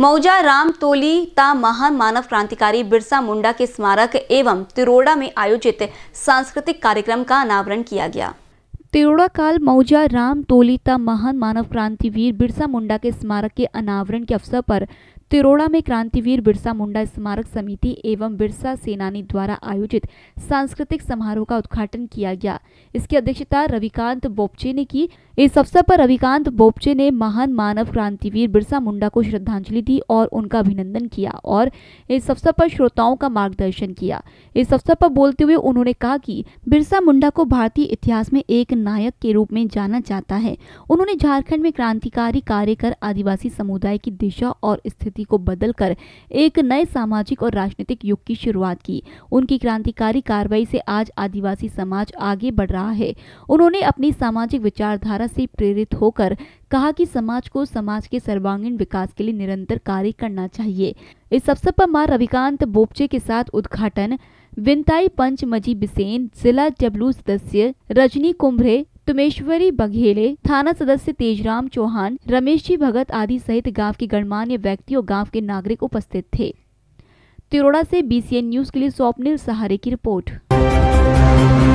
मऊजा राम तोली ता महान मानव क्रांतिकारी बिरसा मुंडा के स्मारक एवं तिरोड़ा में आयोजित सांस्कृतिक कार्यक्रम का अनावरण किया गया काल मौजा राम तोलीता महान मानव क्रांतिवीर बिरसा मुंडा के स्मारक के अनावरण के अवसर पर तिरोड़ा में क्रांतिवीर बिरसा मुंडा स्मारक समिति एवं बिरसा सेनानी द्वारा आयोजित सांस्कृतिक समारोह का उद्घाटन किया गया इसकी अध्यक्षता रविकांत बोपचे ने की इस अवसर पर रविकांत बोपचे ने महान मानव क्रांतिवीर बिरसा मुंडा को श्रद्धांजलि दी और उनका अभिनंदन किया और इस अवसर पर श्रोताओं का मार्गदर्शन किया इस अवसर पर बोलते हुए उन्होंने कहा कि बिरसा मुंडा को भारतीय इतिहास में एक नायक के रूप में जाना जाता है उन्होंने झारखंड में क्रांतिकारी कार्य कर आदिवासी समुदाय की दिशा और स्थिति को बदलकर एक नए सामाजिक और राजनीतिक युग की शुरुआत की उनकी क्रांतिकारी कार्रवाई से आज आदिवासी समाज आगे बढ़ रहा है उन्होंने अपनी सामाजिक विचारधारा से प्रेरित होकर कहा कि समाज को समाज के सर्वांगीण विकास के लिए निरंतर कार्य करना चाहिए इस अवसर पर मां रविकांत बोपचे के साथ उद्घाटन पंच मजी बिसेन जिला डब्लू सदस्य रजनी कुंभरे तुमेश्वरी बघेले थाना सदस्य तेजराम चौहान रमेश जी भगत आदि सहित गांव के गणमान्य व्यक्ति और गांव के नागरिक उपस्थित थे तिरोड़ा से बीसीएन न्यूज के लिए स्वप्निल सहारे की रिपोर्ट